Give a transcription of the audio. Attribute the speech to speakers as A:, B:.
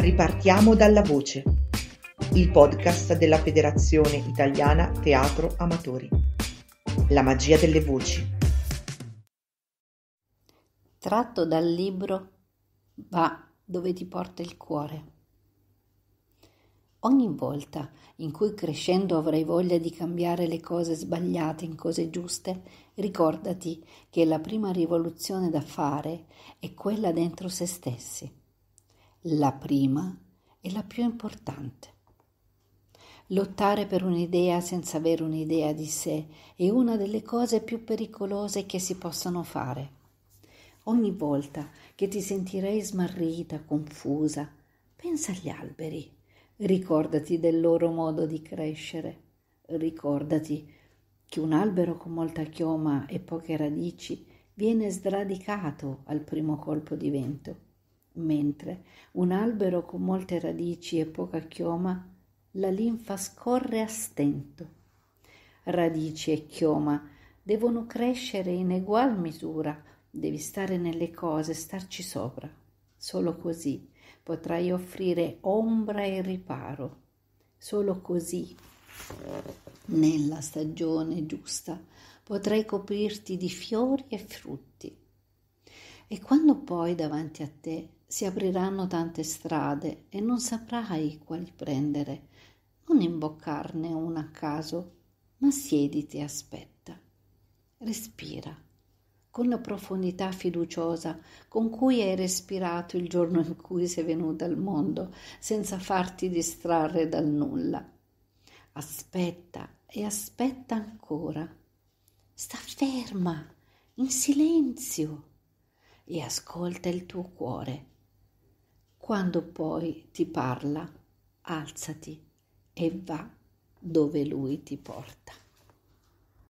A: Ripartiamo dalla voce, il podcast della Federazione Italiana Teatro Amatori. La magia delle voci. Tratto dal libro Va dove ti porta il cuore. Ogni volta in cui crescendo avrai voglia di cambiare le cose sbagliate in cose giuste, ricordati che la prima rivoluzione da fare è quella dentro se stessi. La prima e la più importante. Lottare per un'idea senza avere un'idea di sé è una delle cose più pericolose che si possano fare. Ogni volta che ti sentirei smarrita, confusa, pensa agli alberi, ricordati del loro modo di crescere, ricordati che un albero con molta chioma e poche radici viene sradicato al primo colpo di vento mentre un albero con molte radici e poca chioma, la linfa scorre a stento. Radici e chioma devono crescere in egual misura, devi stare nelle cose, starci sopra. Solo così potrai offrire ombra e riparo. Solo così, nella stagione giusta, potrai coprirti di fiori e frutti. E quando poi davanti a te si apriranno tante strade e non saprai quali prendere. Non imboccarne una a caso, ma siediti e aspetta. Respira. Con la profondità fiduciosa con cui hai respirato il giorno in cui sei venuta al mondo, senza farti distrarre dal nulla. Aspetta e aspetta ancora. Sta ferma, in silenzio, e ascolta il tuo cuore quando poi ti parla, alzati e va dove lui ti porta.